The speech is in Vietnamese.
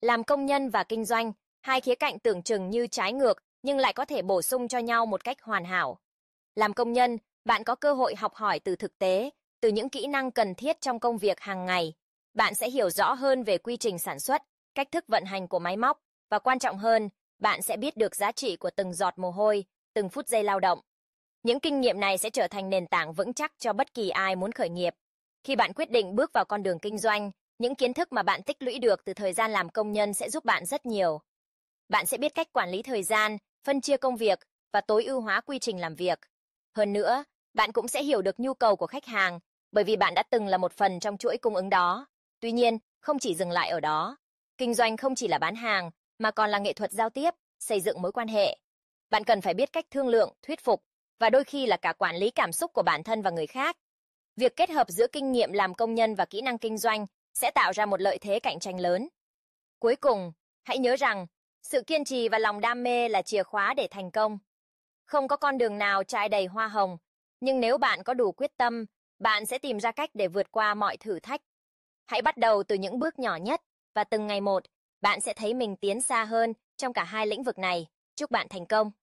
Làm công nhân và kinh doanh, hai khía cạnh tưởng chừng như trái ngược nhưng lại có thể bổ sung cho nhau một cách hoàn hảo. Làm công nhân, bạn có cơ hội học hỏi từ thực tế, từ những kỹ năng cần thiết trong công việc hàng ngày. Bạn sẽ hiểu rõ hơn về quy trình sản xuất, cách thức vận hành của máy móc và quan trọng hơn, bạn sẽ biết được giá trị của từng giọt mồ hôi, từng phút giây lao động. Những kinh nghiệm này sẽ trở thành nền tảng vững chắc cho bất kỳ ai muốn khởi nghiệp. Khi bạn quyết định bước vào con đường kinh doanh, những kiến thức mà bạn tích lũy được từ thời gian làm công nhân sẽ giúp bạn rất nhiều. Bạn sẽ biết cách quản lý thời gian, phân chia công việc và tối ưu hóa quy trình làm việc. Hơn nữa, bạn cũng sẽ hiểu được nhu cầu của khách hàng bởi vì bạn đã từng là một phần trong chuỗi cung ứng đó. Tuy nhiên, không chỉ dừng lại ở đó. Kinh doanh không chỉ là bán hàng, mà còn là nghệ thuật giao tiếp, xây dựng mối quan hệ. Bạn cần phải biết cách thương lượng, thuyết phục và đôi khi là cả quản lý cảm xúc của bản thân và người khác. Việc kết hợp giữa kinh nghiệm làm công nhân và kỹ năng kinh doanh sẽ tạo ra một lợi thế cạnh tranh lớn. Cuối cùng, hãy nhớ rằng, sự kiên trì và lòng đam mê là chìa khóa để thành công. Không có con đường nào trải đầy hoa hồng, nhưng nếu bạn có đủ quyết tâm, bạn sẽ tìm ra cách để vượt qua mọi thử thách. Hãy bắt đầu từ những bước nhỏ nhất và từng ngày một, bạn sẽ thấy mình tiến xa hơn trong cả hai lĩnh vực này. Chúc bạn thành công!